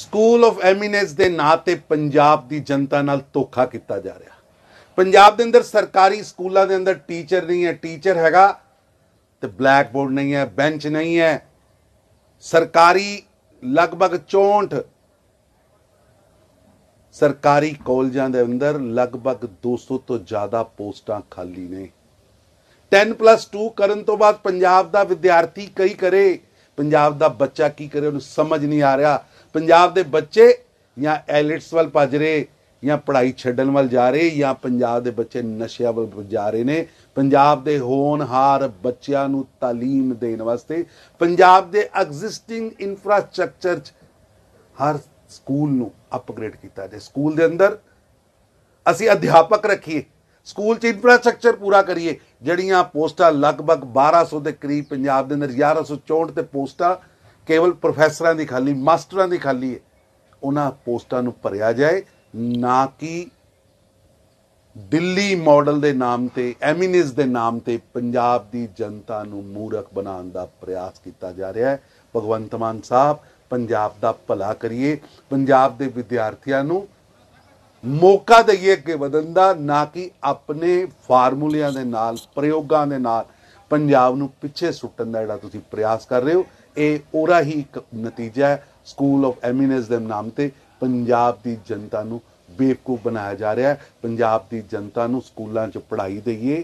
school of eminence ਦੇ ਨਾਂ ਤੇ ਪੰਜਾਬ ਦੀ ਜਨਤਾ ਨਾਲ ਧੋਖਾ ਕੀਤਾ ਜਾ ਰਿਹਾ ਪੰਜਾਬ ਦੇ ਅੰਦਰ ਸਰਕਾਰੀ ਸਕੂਲਾਂ ਦੇ ਅੰਦਰ ਟੀਚਰ ਨਹੀਂ ਹੈ ਟੀਚਰ ਹੈਗਾ ਤੇ ਬਲੈਕ ਬੋਰਡ ਨਹੀਂ ਹੈ ਬੈਂਚ ਨਹੀਂ ਹੈ ਸਰਕਾਰੀ ਲਗਭਗ 64 ਸਰਕਾਰੀ ਕਾਲਜਾਂ ਦੇ ਅੰਦਰ ਲਗਭਗ 200 ਤੋਂ ਜ਼ਿਆਦਾ ਪੋਸਟਾਂ ਖਾਲੀ ਨੇ 10+2 ਕਰਨ ਤੋਂ ਬਾਅਦ ਪੰਜਾਬ ਦਾ ਵਿਦਿਆਰਥੀ ਕਈ ਕਰੇ ਪੰਜਾਬ ਦਾ ਬੱਚਾ ਕੀ ਕਰੇ ਉਹਨੂੰ ਸਮਝ ਨਹੀਂ ਆ ਰਿਹਾ ਪੰਜਾਬ ਦੇ ਬੱਚੇ ਜਾਂ ਐਲਿਟਸ ਵੱਲ ਭੱਜ ਰਹੇ ਜਾਂ ਪੜ੍ਹਾਈ ਛੱਡਣ ਵੱਲ ਜਾ ਰਹੇ ਜਾਂ ਪੰਜਾਬ ਦੇ ਬੱਚੇ ਨਸ਼ਿਆਂ ਵੱਲ ਜਾ ਰਹੇ ਨੇ ਪੰਜਾਬ ਦੇ ਹੋਣਹਾਰ ਬੱਚਿਆਂ ਨੂੰ تعلیم ਦੇਣ ਵਾਸਤੇ ਪੰਜਾਬ ਦੇ ਐਗਜ਼ਿਸਟਿੰਗ ਇਨਫਰਾਸਟ੍ਰਕਚਰ 'ਚ ਹਰ ਸਕੂਲ ਨੂੰ ਅਪਗ੍ਰੇਡ ਕੀਤਾ ਜਾਵੇ ਸਕੂਲ ਦੇ ਅੰਦਰ ਅਸੀਂ ਅਧਿਆਪਕ ਰੱਖੀਏ ਸਕੂਲ 'ਚ ਇਨਫਰਾਸਟ੍ਰਕਚਰ ਪੂਰਾ ਕਰੀਏ ਜਿਹੜੀਆਂ ਪੋਸਟਾਂ ਲਗਭਗ 1200 ਦੇ ਕਰੀਬ ਪੰਜਾਬ ਦੇ ਅੰਦਰ 1164 ਤੇ ਪੋਸਟਾਂ ਕੇਵਲ ਪ੍ਰੋਫੈਸਰਾਂ ਦੀ ਖਾਲੀ ਮਾਸਟਰਾਂ ਦੀ ਖਾਲੀ ਹੈ ਉਹਨਾਂ ਪੋਸਟਾਂ ਨੂੰ ਭਰਿਆ ਜਾਏ ਨਾ ਕਿ ਦਿੱਲੀ ਮਾਡਲ ਦੇ ਨਾਮ ਤੇ ਐਮਿਨਿਸ ਦੇ ਨਾਮ ਤੇ ਪੰਜਾਬ ਦੀ ਜਨਤਾ ਨੂੰ ਮੂਰਖ ਬਣਾਉਣ ਦਾ ਪ੍ਰਯਾਸ ਕੀਤਾ ਜਾ ਰਿਹਾ ਹੈ ਭਗਵੰਤ ਮਾਨ ਸਾਹਿਬ ਪੰਜਾਬ ਦਾ ਭਲਾ ਕਰੀਏ ਪੰਜਾਬ ਦੇ ਵਿਦਿਆਰਥੀਆਂ ਨੂੰ ਮੌਕਾ ਦਈਏ ਇਹ ਵਧਣ ਦਾ ਨਾ ਕਿ ਆਪਣੇ ਫਾਰਮੂਲਿਆਂ ਦੇ ਨਾਲ ਪ੍ਰਯੋਗਾਂ ਦੇ ਨਾਲ ਪੰਜਾਬ ਨੂੰ ਪਿੱਛੇ ਸੁੱਟਣ ਦਾ ਜਿਹੜਾ ਤੁਸੀਂ ਪ੍ਰਯਾਸ ਕਰ ਰਹੇ ਹੋ ਇਹ ਉਹਰਾ ਹੀ ਇੱਕ ਨਤੀਜਾ ਹੈ ਸਕੂਲ ਆਫ ਐਮਿਨੈਂਸ ਦੇ ਨਾਮ ਤੇ ਪੰਜਾਬ ਦੀ ਜਨਤਾ ਨੂੰ ਬੇਵਕੂਫ ਬਣਾਇਆ ਜਾ ਰਿਹਾ ਹੈ ਪੰਜਾਬ ਦੀ ਜਨਤਾ ਨੂੰ ਸਕੂਲਾਂ 'ਚ ਪੜ੍ਹਾਈ ਦਈਏ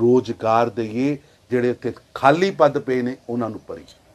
ਰੋਜ਼ਗਾਰ ਦਈਏ ਜਿਹੜੇ ਇੱਥੇ ਖਾਲੀ ਪਦ ਪਏ ਨੇ ਉਹਨਾਂ ਨੂੰ ਭਰੀਏ